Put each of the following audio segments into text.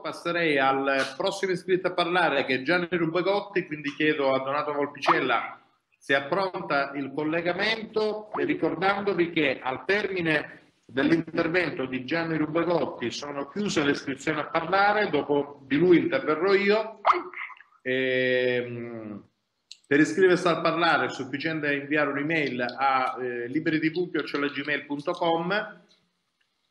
passerei al prossimo iscritto a parlare che è Gianni Rubagotti, quindi chiedo a Donato Volpicella se appronta il collegamento ricordandovi che al termine dell'intervento di Gianni Rubagotti sono chiuse le iscrizioni a parlare, dopo di lui interverrò io. E, ehm, per iscriversi al parlare è sufficiente inviare un'email a eh, liberidivulpio.gmail.com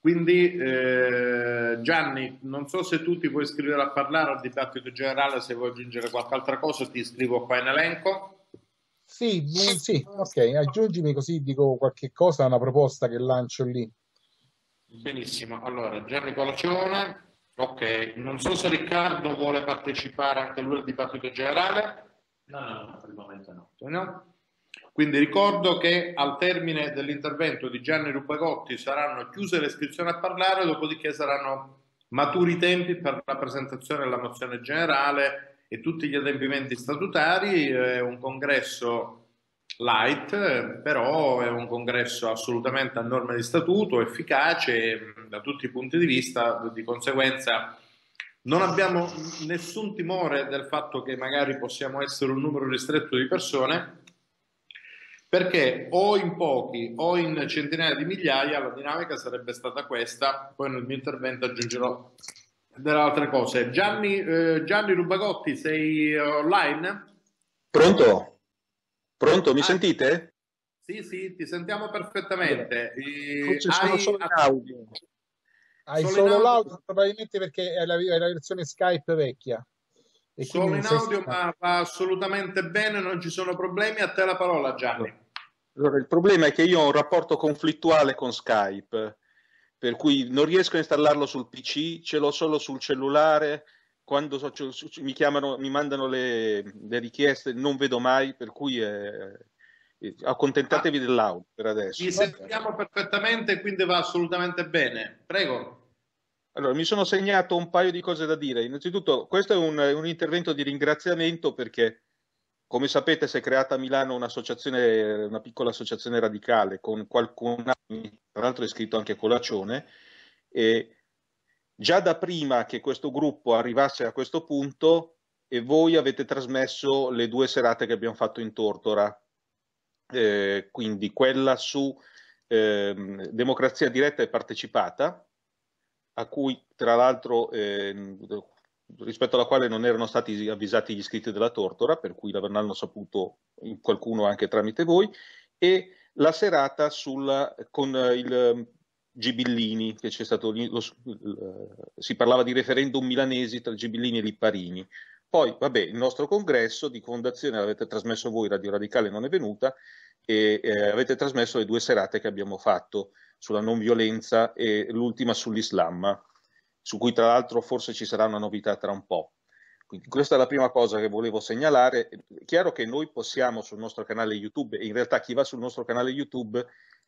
quindi eh, Gianni, non so se tu ti puoi iscrivere a parlare al dibattito generale, se vuoi aggiungere qualche altra cosa ti iscrivo qua in elenco. Sì, mm, sì, ok, aggiungimi così dico qualche cosa, una proposta che lancio lì. Benissimo, allora Gianni Colacione, ok, non so se Riccardo vuole partecipare anche lui al dibattito generale. No, no, no per il momento no. no? Quindi ricordo che al termine dell'intervento di Gianni Rubagotti saranno chiuse le iscrizioni a parlare, dopodiché saranno maturi i tempi per la presentazione della mozione generale e tutti gli adempimenti statutari. È un congresso light, però è un congresso assolutamente a norma di statuto, efficace da tutti i punti di vista, di conseguenza non abbiamo nessun timore del fatto che magari possiamo essere un numero ristretto di persone, perché o in pochi o in centinaia di migliaia la dinamica sarebbe stata questa, poi nel mio intervento aggiungerò delle altre cose. Gianni, eh, Gianni Rubagotti, sei online? Pronto? Pronto, mi ah, sentite? Sì, sì, ti sentiamo perfettamente. Eh, sono solo in audio. Hai solo, solo l'audio, probabilmente perché è la, è la versione Skype vecchia. sono in audio, ma va assolutamente bene, non ci sono problemi. A te la parola, Gianni. Allora, il problema è che io ho un rapporto conflittuale con Skype, per cui non riesco a installarlo sul PC, ce l'ho solo sul cellulare, quando so, cioè, mi, chiamano, mi mandano le, le, richieste non vedo mai, per cui eh, accontentatevi ah, dell'audio per adesso. Ti sentiamo perfettamente, quindi va assolutamente bene. Prego. Allora, mi sono segnato un paio di cose da dire. Innanzitutto, questo è un, un intervento di ringraziamento perché come sapete si è creata a Milano un'associazione, una piccola associazione radicale con qualcuno, tra l'altro è scritto anche Colacione, e già da prima che questo gruppo arrivasse a questo punto e voi avete trasmesso le due serate che abbiamo fatto in Tortora, eh, quindi quella su eh, democrazia diretta e partecipata, a cui tra l'altro eh, rispetto alla quale non erano stati avvisati gli iscritti della Tortora, per cui l'avranno saputo eh, qualcuno anche tramite voi, e la serata sulla, con il mm, Gibillini, che c'è stato, lo, eh, si parlava di referendum milanesi tra Gibillini e Lipparini. Poi, vabbè, il nostro congresso di fondazione l'avete trasmesso voi, Radio Radicale non è venuta, e eh, avete trasmesso le due serate che abbiamo fatto sulla non violenza e l'ultima sull'Islam su cui tra l'altro forse ci sarà una novità tra un po'. Quindi questa è la prima cosa che volevo segnalare. È chiaro che noi possiamo sul nostro canale YouTube, e in realtà chi va sul nostro canale YouTube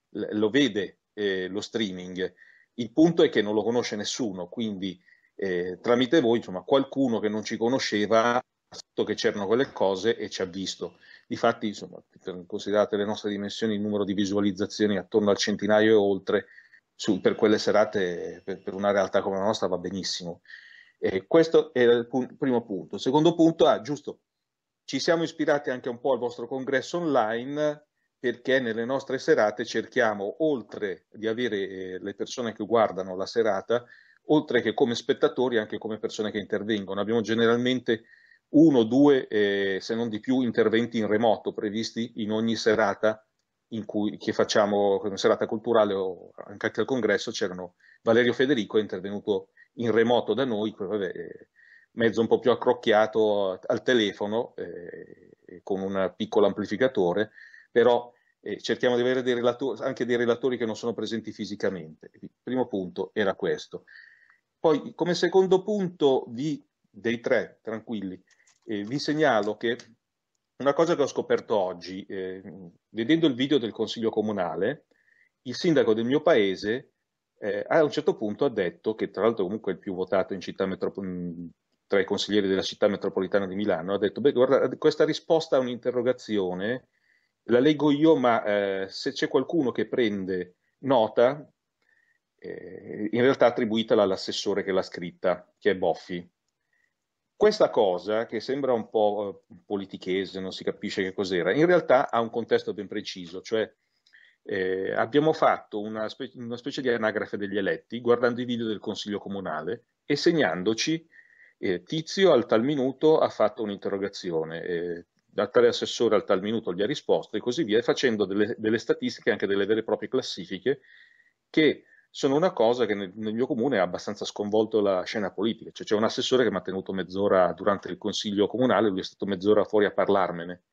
lo vede eh, lo streaming, il punto è che non lo conosce nessuno, quindi eh, tramite voi, insomma, qualcuno che non ci conosceva ha che c'erano quelle cose e ci ha visto. Difatti, insomma, considerate le nostre dimensioni, il numero di visualizzazioni attorno al centinaio e oltre, su, per quelle serate, per, per, una realtà come la nostra, va benissimo. Eh, questo era il pu primo punto. Il secondo punto, ah, giusto, ci siamo ispirati anche un po' al vostro congresso online perché nelle nostre serate cerchiamo, oltre di avere eh, le persone che guardano la serata, oltre che come spettatori, anche come persone che intervengono. Abbiamo generalmente uno, due, eh, se non di più, interventi in remoto previsti in ogni serata in cui, che facciamo una serata culturale o anche al congresso, c'erano Valerio Federico, è intervenuto in remoto da noi, vabbè, eh, mezzo un po' più accrocchiato al telefono, eh, con un piccolo amplificatore, però eh, cerchiamo di avere dei relatori, anche dei relatori che non sono presenti fisicamente. Il primo punto era questo. Poi, come secondo punto vi, dei tre, tranquilli, eh, vi segnalo che una cosa che ho scoperto oggi, eh, vedendo il video del Consiglio Comunale, il sindaco del mio paese eh, a un certo punto ha detto, che tra l'altro comunque è il più votato mm, tra i consiglieri della città metropolitana di Milano, ha detto, beh guarda, questa risposta a un'interrogazione la leggo io, ma eh, se c'è qualcuno che prende nota, eh, in realtà attribuitela all'assessore che l'ha scritta, che è Boffi. Questa cosa, che sembra un po' eh, politichese, non si capisce che cos'era, in realtà ha un contesto ben preciso, cioè eh, abbiamo fatto una, spe una, specie di anagrafe degli eletti guardando i video del Consiglio Comunale e segnandoci eh, Tizio al tal minuto ha fatto un'interrogazione, eh, tale assessore al tal minuto gli ha risposto e così via, facendo delle, delle statistiche, anche delle vere e proprie classifiche che sono una cosa che nel, nel mio comune ha abbastanza sconvolto la scena politica, cioè c'è un assessore che mi ha tenuto mezz'ora durante il consiglio comunale, lui è stato mezz'ora fuori a parlarmene.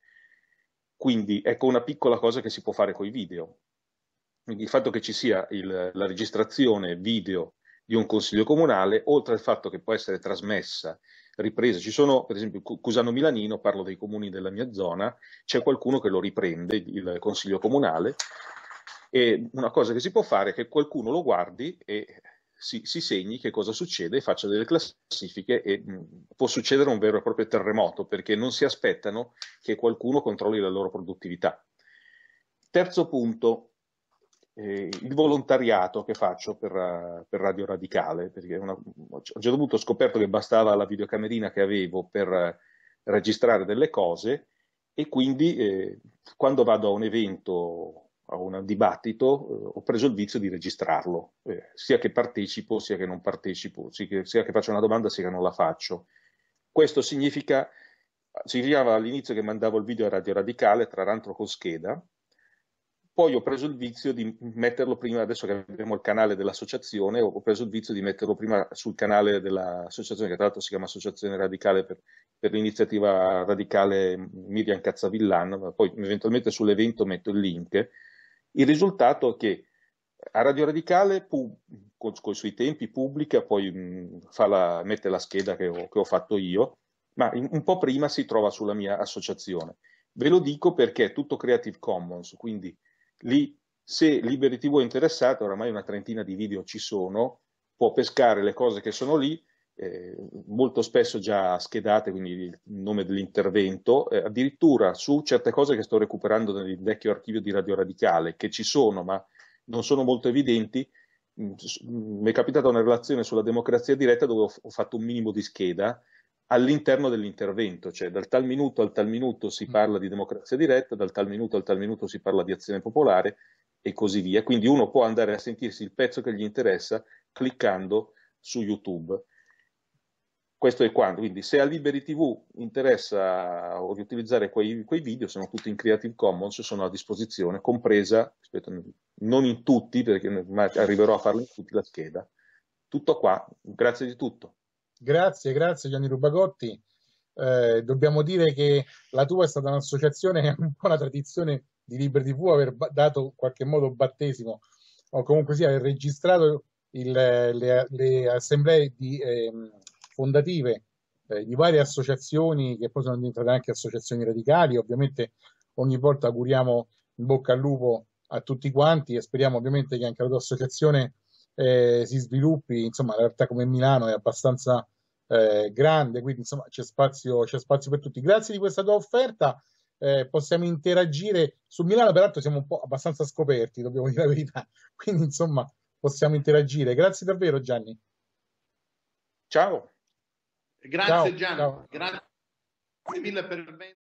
Quindi ecco una piccola cosa che si può fare con i video. il fatto che ci sia il, la registrazione video di un consiglio comunale, oltre al fatto che può essere trasmessa, ripresa, ci sono per esempio Cusano Milanino, parlo dei comuni della mia zona, c'è qualcuno che lo riprende, il consiglio comunale, e una cosa che si può fare è che qualcuno lo guardi e si, si segni che cosa succede e faccia delle classifiche e mh, mm, può succedere un vero e proprio terremoto perché non si aspettano che qualcuno controlli la loro produttività. Terzo punto, eh, il volontariato che faccio per, eh, per Radio Radicale, perché una, a un certo punto ho scoperto che bastava la videocamerina che avevo per eh, registrare delle cose e quindi eh, quando vado a un evento a un dibattito, eh, ho preso il vizio di registrarlo, eh, sia che partecipo, sia che non partecipo, sia che, sia che, faccio una domanda, sia che non la faccio. Questo significa, significava all'inizio che mandavo il video a Radio Radicale, tra l'altro con scheda, poi ho preso il vizio di metterlo prima, adesso che abbiamo il canale dell'associazione, ho preso il vizio di metterlo prima sul canale dell'associazione, che tra l'altro si chiama Associazione Radicale per, per l'iniziativa radicale Miriam Cazzavillan, poi eventualmente sull'evento metto il link, il risultato è che a eh, Radio Radicale, con, con i suoi tempi, pubblica, poi mh, mm, la, mette la scheda che ho, che ho fatto io, ma in, un po' prima si trova sulla mia associazione. Ve lo dico perché è tutto Creative Commons, quindi lì se Liberty TV è interessato, oramai una trentina di video ci sono, può pescare le cose che sono lì, eh, molto spesso già schedate, quindi il nome dell'intervento, eh, addirittura su certe cose che sto recuperando nel vecchio archivio di Radio Radicale, che ci sono ma non sono molto evidenti, mm, mm, mi è capitata una relazione sulla democrazia diretta dove ho, ho fatto un minimo di scheda all'interno dell'intervento, cioè dal tal minuto al tal minuto si mm. parla di democrazia diretta, dal tal minuto al tal minuto si parla di azione popolare e così via. Quindi uno può andare a sentirsi il pezzo che gli interessa cliccando su YouTube questo è quanto. Quindi se a Liberi TV interessa riutilizzare quei, quei, video, sono tutti in Creative Commons, sono a disposizione, compresa, aspetta, non in tutti, perché arriverò a farlo in tutti la scheda. Tutto qua, grazie di tutto. Grazie, grazie Gianni Rubagotti. Eh, dobbiamo dire che la tua è stata un'associazione che ha un po' la tradizione di Liberi TV, aver dato in qualche modo battesimo o comunque sia, aver registrato il, le, le, assemblee di... Eh, fondative eh, di varie associazioni che poi sono diventate anche associazioni radicali. Ovviamente ogni volta auguriamo in bocca al lupo a tutti quanti e speriamo ovviamente che anche la tua associazione eh, si sviluppi. Insomma, la realtà come Milano è abbastanza eh, grande, quindi insomma c'è spazio, c'è spazio per tutti. Grazie di questa tua offerta. Eh, possiamo interagire su Milano, peraltro siamo un po' abbastanza scoperti, dobbiamo dire la verità, quindi insomma possiamo interagire. Grazie davvero Gianni. Ciao. Grazie ciao, Gian, ciao. grazie mille per il